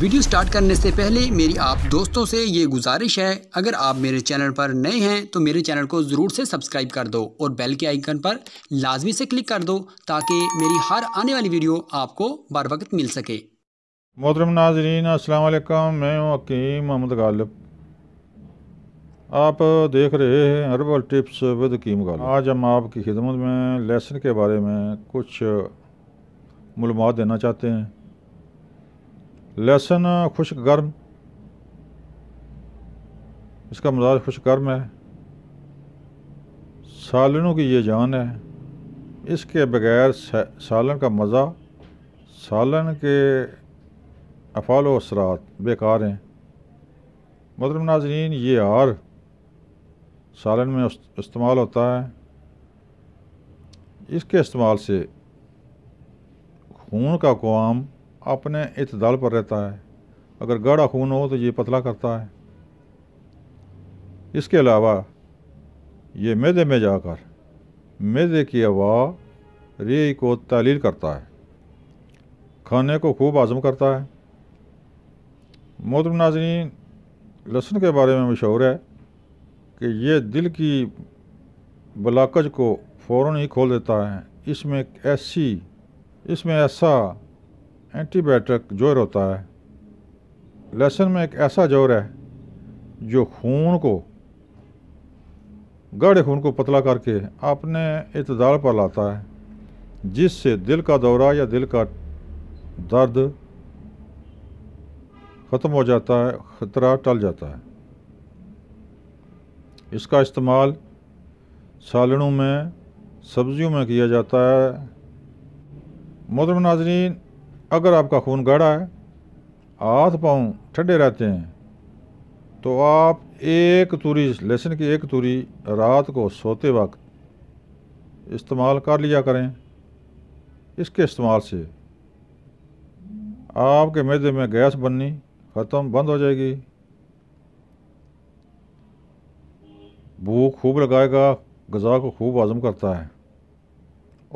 video start करने से पहले मेरी आप दोस्तों से ये गुजारिश है अगर आप मेरे चैनल पर नए हैं तो मेरे चैनल को ज़रूर से सब्सक्राइब कर दो और बेल के आइकन पर लाजमी से क्लिक कर दो ताकि मेरी हर आने वाली वीडियो आपको बर वक्त मिल सके मोहतरम नाजरीन असलकम मैं हूँ हकीम मोहम्मद गालिब आप देख रहे हैं herbal tips with Hakim Ghalib आज हम आपकी खिदमत में लेसन के बारे में कुछ मालूम देना चाहते हैं लहसन खुश गर्म इसका मजाज खुश गर्म है सालनों की ये जान है इसके बगैर सालन का मज़ा सालन के अफाल असरात बेकार हैं मतलब नाजरीन ये हार सालन में इस्तेमाल होता है इसके इस्तेमाल से खून का कवाम अपने इतदाल पर रहता है अगर गाढ़ा खून हो तो ये पतला करता है इसके अलावा ये मैदे में जाकर मैदे की हवा रेई को तालील करता है खाने को खूब आज़म करता है मोहतरम नाजरीन लहसुन के बारे में मशहूर है कि ये दिल की बलाकज को फ़ौर ही खोल देता है इसमें ऐसी इसमें ऐसा एंटीबायोटिक जोर होता है लहसुन में एक ऐसा जोर है जो खून को गाढ़े खून को पतला करके अपने इतदार पर लाता है जिससे दिल का दौरा या दिल का दर्द ख़त्म हो जाता है ख़तरा टल जाता है इसका इस्तेमाल सालनों में सब्जियों में किया जाता है मोहतरम नाजरीन अगर आपका खून गाढ़ा है हाथ पाँव ठंडे रहते हैं तो आप एक तुरी लहसुन की एक तुरी रात को सोते वक्त इस्तेमाल कर लिया करें इसके इस्तेमाल से आपके मैदे में गैस बननी ख़त्म बंद हो जाएगी भूख खूब लगाएगा गज़ा को खूब आज़म करता है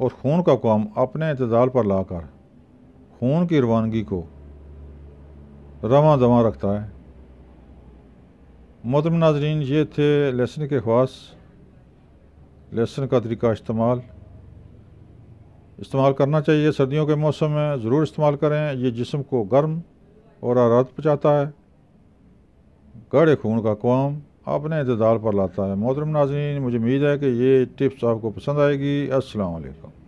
और खून का काम अपने इंतज़ाल पर लाकर खून की रवानगी को रवा दवा रखता है मोहतरम नाजरीन ये थे लहसन के ख़ास लहसन का तरीका इस्तेमाल इस्तेमाल करना चाहिए सर्दियों के मौसम में ज़रूर इस्तेमाल करें ये जिसम को गर्म और आरात पहुँचाता है गढ़े खून का कवाम अपने इतदार पर लाता है मोहतरम नाजरीन मुझे उम्मीद है कि ये टिप्स आपको पसंद आएगी असलकम